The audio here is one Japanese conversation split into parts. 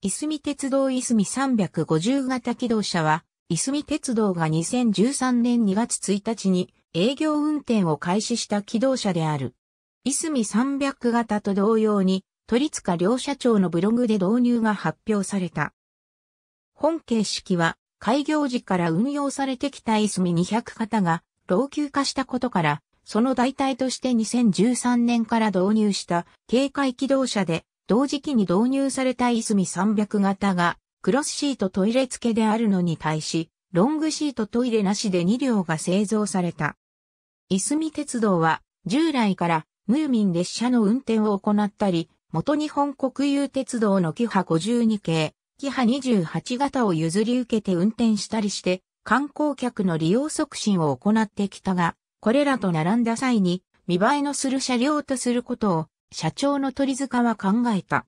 いすみ鉄道いすみ350型機動車は、いすみ鉄道が2013年2月1日に営業運転を開始した機動車である。いすみ300型と同様に、鳥塚両社長のブログで導入が発表された。本形式は、開業時から運用されてきたいすみ200型が老朽化したことから、その代替として2013年から導入した警戒機動車で、同時期に導入されたいすみ300型が、クロスシートトイレ付けであるのに対し、ロングシートトイレなしで2両が製造された。いすみ鉄道は、従来から、ムーミン列車の運転を行ったり、元日本国有鉄道のキハ52系、キハ28型を譲り受けて運転したりして、観光客の利用促進を行ってきたが、これらと並んだ際に、見栄えのする車両とすることを社長の鳥塚は考えた。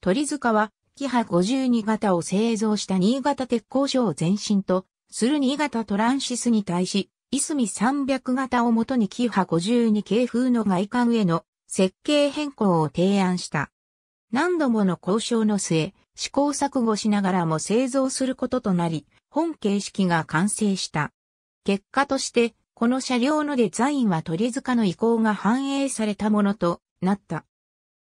鳥塚は、キハ52型を製造した新潟鉄工所を前身とする新潟トランシスに対し、いすみ300型をもとにキハ52系風の外観への設計変更を提案した。何度もの交渉の末、試行錯誤しながらも製造することとなり、本形式が完成した。結果として、この車両のデザインは鳥塚の意向が反映されたものとなった。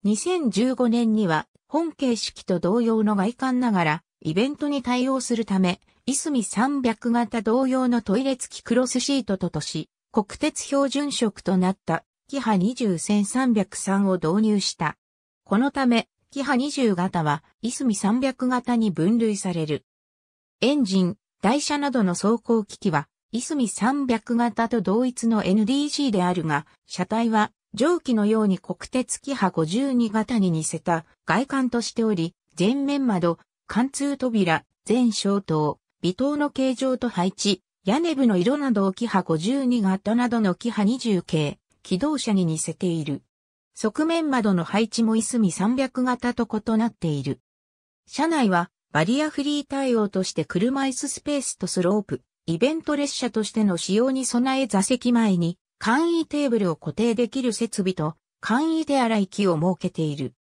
2015年には本形式と同様の外観ながらイベントに対応するため、いすみ300型同様のトイレ付きクロスシートととし、国鉄標準色となったキハ20303を導入した。このため、キハ20型は、いすみ300型に分類される。エンジン、台車などの走行機器は、いすみ300型と同一の NDC であるが、車体は蒸気のように国鉄キハ52型に似せた外観としており、前面窓、貫通扉、全小灯、微灯の形状と配置、屋根部の色などをキハ52型などのキハ20系、機動車に似せている。側面窓の配置もいすみ300型と異なっている。車内はバリアフリー対応として車椅子スペースとスロープ、イベント列車としての使用に備え座席前に簡易テーブルを固定できる設備と簡易手洗い機を設けている。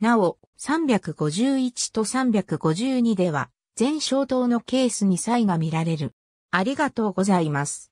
なお、351と352では、全消灯のケースに差異が見られる。ありがとうございます。